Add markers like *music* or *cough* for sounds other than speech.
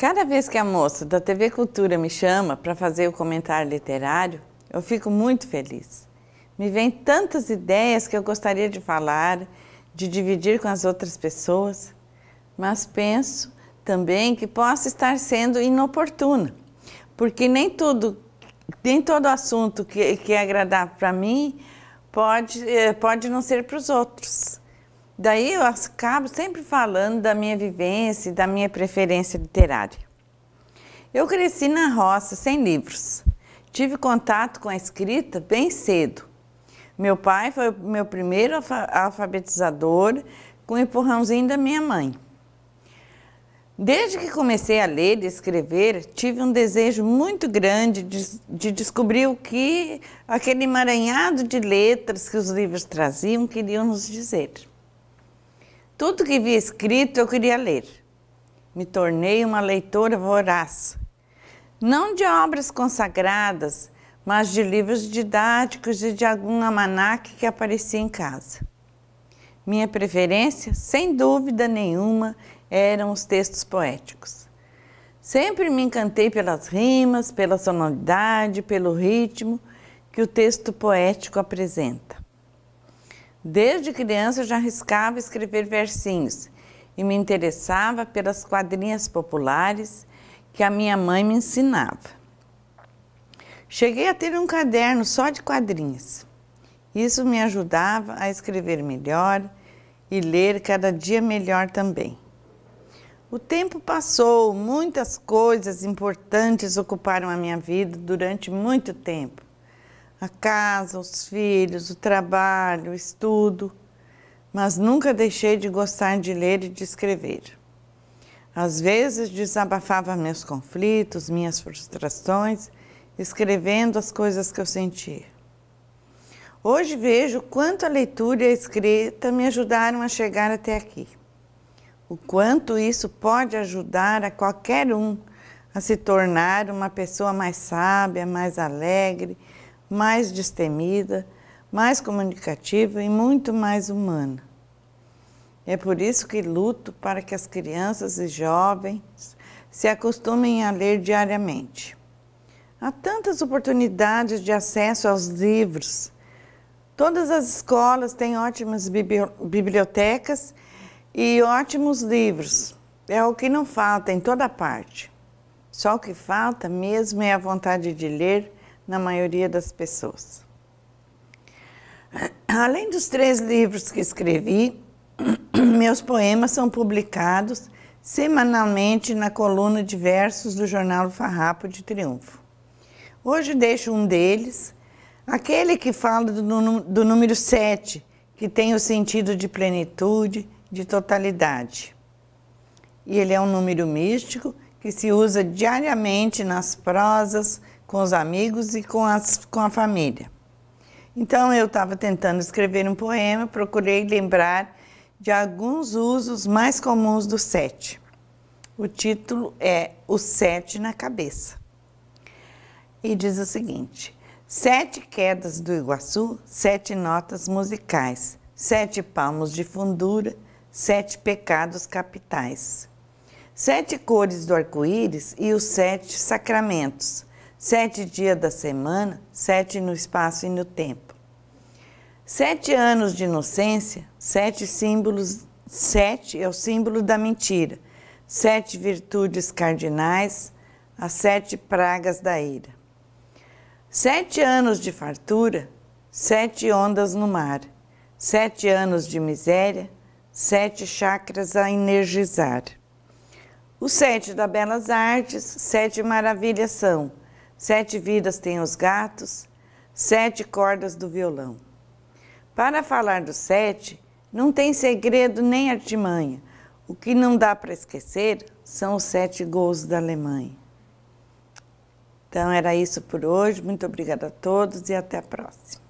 Cada vez que a moça da TV Cultura me chama para fazer o comentário literário, eu fico muito feliz. Me vêm tantas ideias que eu gostaria de falar, de dividir com as outras pessoas, mas penso também que possa estar sendo inoportuna, porque nem tudo, nem todo assunto que, que é agradável para mim pode, eh, pode não ser para os outros. Daí eu acabo sempre falando da minha vivência e da minha preferência literária. Eu cresci na roça, sem livros. Tive contato com a escrita bem cedo. Meu pai foi o meu primeiro alfabetizador, com o empurrãozinho da minha mãe. Desde que comecei a ler e escrever, tive um desejo muito grande de, de descobrir o que aquele emaranhado de letras que os livros traziam queriam nos dizer. Tudo que via escrito eu queria ler. Me tornei uma leitora voraz, não de obras consagradas, mas de livros didáticos e de algum almanaque que aparecia em casa. Minha preferência, sem dúvida nenhuma, eram os textos poéticos. Sempre me encantei pelas rimas, pela sonoridade, pelo ritmo que o texto poético apresenta. Desde criança eu já arriscava escrever versinhos e me interessava pelas quadrinhas populares que a minha mãe me ensinava. Cheguei a ter um caderno só de quadrinhos. Isso me ajudava a escrever melhor e ler cada dia melhor também. O tempo passou, muitas coisas importantes ocuparam a minha vida durante muito tempo a casa, os filhos, o trabalho, o estudo, mas nunca deixei de gostar de ler e de escrever. Às vezes desabafava meus conflitos, minhas frustrações, escrevendo as coisas que eu sentia. Hoje vejo quanto a leitura e a escrita me ajudaram a chegar até aqui. O quanto isso pode ajudar a qualquer um a se tornar uma pessoa mais sábia, mais alegre, mais destemida, mais comunicativa e muito mais humana. É por isso que luto para que as crianças e jovens se acostumem a ler diariamente. Há tantas oportunidades de acesso aos livros. Todas as escolas têm ótimas bibliotecas e ótimos livros. É o que não falta em toda parte. Só o que falta mesmo é a vontade de ler na maioria das pessoas. Além dos três livros que escrevi, *clears throat* meus poemas são publicados semanalmente na coluna de versos do jornal Farrapo de Triunfo. Hoje deixo um deles, aquele que fala do, do número 7, que tem o sentido de plenitude, de totalidade. E ele é um número místico que se usa diariamente nas prosas, com os amigos e com, as, com a família. Então eu estava tentando escrever um poema, procurei lembrar de alguns usos mais comuns do sete. O título é O Sete na Cabeça. E diz o seguinte: Sete quedas do Iguaçu, sete notas musicais, sete palmos de fundura, sete pecados capitais, sete cores do arco-íris e os sete sacramentos sete dias da semana, sete no espaço e no tempo. Sete anos de inocência, sete símbolos, sete é o símbolo da mentira, sete virtudes cardinais, as sete pragas da ira. Sete anos de fartura, sete ondas no mar, sete anos de miséria, sete chakras a energizar. Os sete da Belas Artes, sete maravilhas são Sete vidas têm os gatos, sete cordas do violão. Para falar dos sete, não tem segredo nem artimanha. O que não dá para esquecer são os sete gols da Alemanha. Então era isso por hoje. Muito obrigada a todos e até a próxima.